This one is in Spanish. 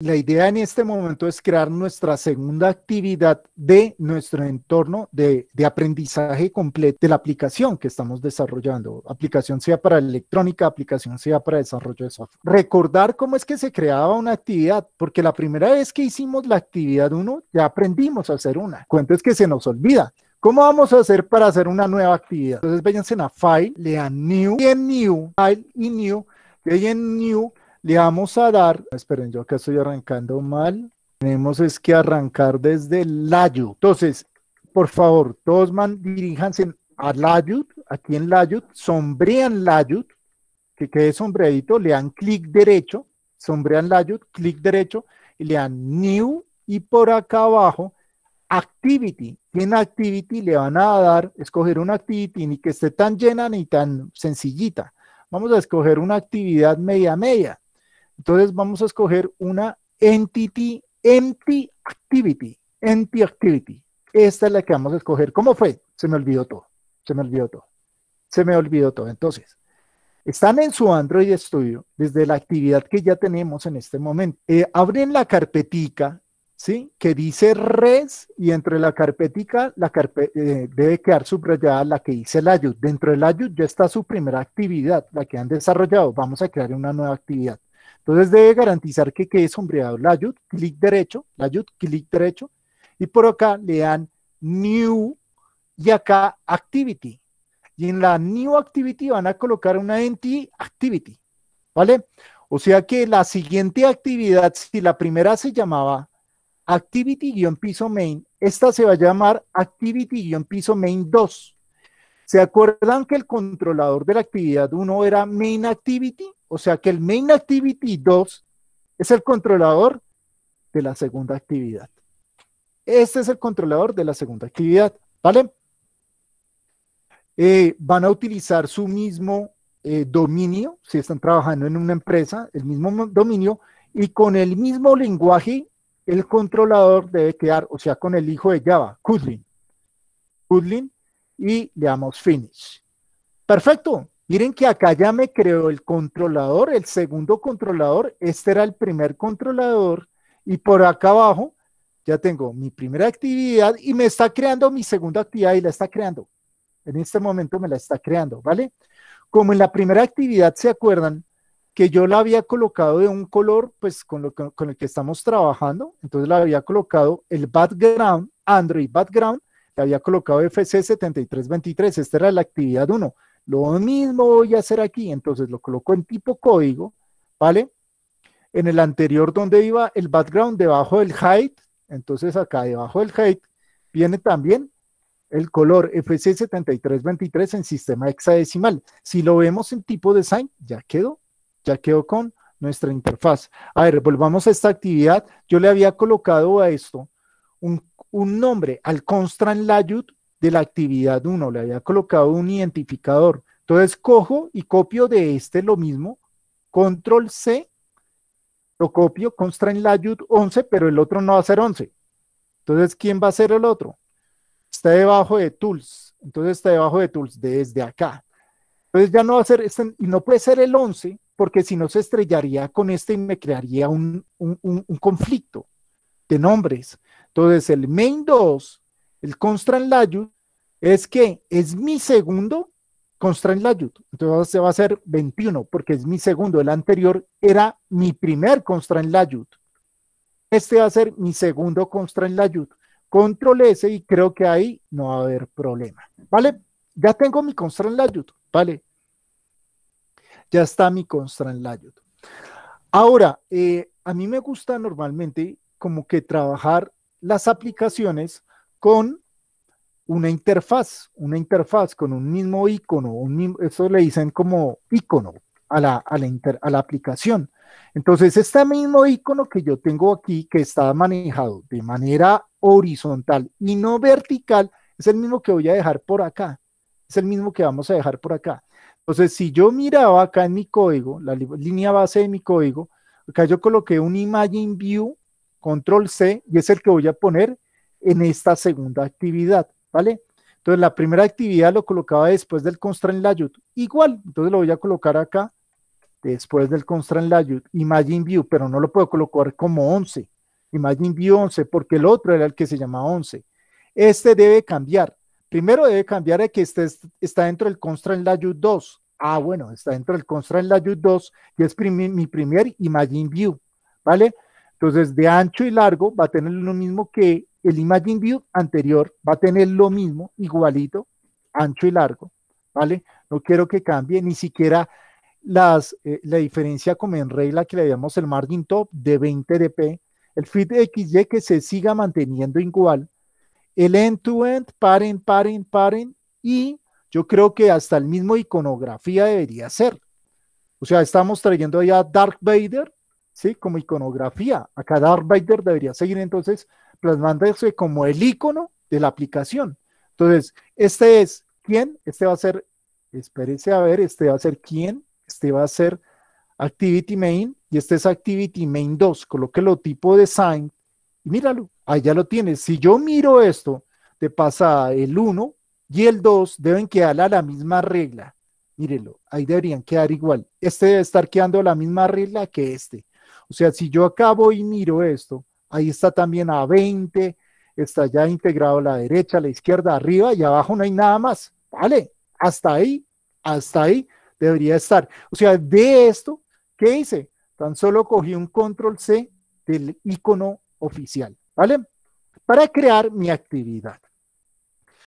La idea en este momento es crear nuestra segunda actividad de nuestro entorno de, aprendizaje completo de la aplicación que estamos desarrollando. Aplicación sea para electrónica, aplicación sea para desarrollo de software. Recordar cómo es que se creaba una actividad, porque la primera vez que hicimos la actividad 1 ya aprendimos a hacer una. Cuento es que se nos olvida. ¿Cómo vamos a hacer para hacer una nueva actividad? Entonces véyanse a File, lean New, en New, File y New, y en New le vamos a dar, esperen, yo acá estoy arrancando mal. Tenemos es que arrancar desde Layut. Entonces, por favor, todos man, diríjanse a Layut, aquí en Layut, sombrean Layut, que quede sombreadito, le dan clic derecho, sombrean Layut, clic derecho, y le dan New, y por acá abajo, Activity. en Activity le van a dar, escoger una Activity, ni que esté tan llena ni tan sencillita. Vamos a escoger una actividad media-media. Entonces vamos a escoger una entity, empty activity, empty activity. Esta es la que vamos a escoger. ¿Cómo fue? Se me olvidó todo, se me olvidó todo, se me olvidó todo. Entonces, están en su Android Studio, desde la actividad que ya tenemos en este momento. Eh, abren la carpetica, ¿sí? Que dice res y entre la carpetica la carpe eh, debe quedar subrayada la que dice el ayud. Dentro del ayud ya está su primera actividad, la que han desarrollado. Vamos a crear una nueva actividad. Entonces debe garantizar que quede sombreado la Ayud, clic derecho, la clic derecho, y por acá le dan New y acá Activity. Y en la New Activity van a colocar una Entity Activity, ¿vale? O sea que la siguiente actividad, si la primera se llamaba Activity-Piso Main, esta se va a llamar Activity-Piso Main 2. ¿Se acuerdan que el controlador de la actividad 1 era Main Activity? O sea que el main activity 2 es el controlador de la segunda actividad. Este es el controlador de la segunda actividad, ¿vale? Eh, van a utilizar su mismo eh, dominio, si están trabajando en una empresa, el mismo dominio, y con el mismo lenguaje, el controlador debe quedar, o sea, con el hijo de Java, Kotlin. Kotlin, y le damos finish. Perfecto, Miren que acá ya me creó el controlador, el segundo controlador, este era el primer controlador y por acá abajo ya tengo mi primera actividad y me está creando mi segunda actividad y la está creando. En este momento me la está creando, ¿vale? Como en la primera actividad se acuerdan que yo la había colocado de un color, pues con, lo, con, el que estamos trabajando, entonces la había colocado el background, Android background, la había colocado FC7323, esta era la actividad 1 lo mismo voy a hacer aquí, entonces lo coloco en tipo código, ¿vale? En el anterior donde iba el background debajo del height, entonces acá debajo del height viene también el color FC7323 en sistema hexadecimal. Si lo vemos en tipo design, ya quedó, ya quedó con nuestra interfaz. A ver, volvamos a esta actividad. Yo le había colocado a esto un, nombre al constant layout de la actividad 1, le había colocado un identificador. Entonces cojo y copio de este lo mismo, control C, lo copio, constrain layout 11, pero el otro no va a ser 11. Entonces, ¿quién va a ser el otro? Está debajo de tools, entonces está debajo de tools desde acá. Entonces ya no va a ser, este, y no puede ser el 11, porque si no se estrellaría con este y me crearía un, un conflicto de nombres. Entonces el main 2 el constrain layout es que es mi segundo constrain layout. Entonces se va a ser 21 porque es mi segundo. El anterior era mi primer constrain layout. Este va a ser mi segundo constraint layout. Control S y creo que ahí no va a haber problema. ¿Vale? Ya tengo mi constrain layout. ¿Vale? Ya está mi constraint layout. Ahora, eh, a mí me gusta normalmente como que trabajar las aplicaciones con una interfaz, una interfaz con un mismo icono, un eso le dicen como icono a la, a la, a la aplicación. Entonces, este mismo icono que yo tengo aquí, que está manejado de manera horizontal y no vertical, es el mismo que voy a dejar por acá, es el mismo que vamos a dejar por acá. Entonces, si yo miraba acá en mi código, la línea base de mi código, acá yo coloqué un Imagine View, control C, y es el que voy a poner en esta segunda actividad, ¿vale? Entonces la primera actividad lo colocaba después del constraint layout, igual, entonces lo voy a colocar acá después del constraint layout, imagine view, pero no lo puedo colocar como 11, imagine view 11, porque el otro era el que se llama 11. Este debe cambiar, primero debe cambiar de que este está dentro del constraint layout 2. Ah, bueno, está dentro del constraint layout 2 y es mi primer imagine view, ¿vale? Entonces, de ancho y largo va a tener lo mismo que el Imagine View anterior va a tener lo mismo, igualito, ancho y largo, ¿vale? No quiero que cambie ni siquiera las, eh, la diferencia como en regla que le damos el margin top de 20 dp, el fit XY que se siga manteniendo igual, el end-to-end, -end, paren, paren, paren, y yo creo que hasta el mismo iconografía debería ser. O sea, estamos trayendo ya Dark Vader, ¿sí? Como iconografía. Acá Dark Vader debería seguir entonces plasmándose como el icono de la aplicación. Entonces, este es quién, este va a ser, espérense a ver, este va a ser quién, este va a ser Activity Main y este es Activity Main 2. lo tipo design y míralo, ahí ya lo tienes. Si yo miro esto, te pasa el 1 y el 2 deben quedar a la misma regla. Mírenlo, ahí deberían quedar igual. Este debe estar quedando la misma regla que este. O sea, si yo acabo y miro esto, ahí está también A20, está ya integrado la derecha, la izquierda, arriba y abajo no hay nada más. Vale, hasta ahí, hasta ahí debería estar. O sea, de esto, ¿qué hice? Tan solo cogí un control C del icono oficial, ¿vale? Para crear mi actividad.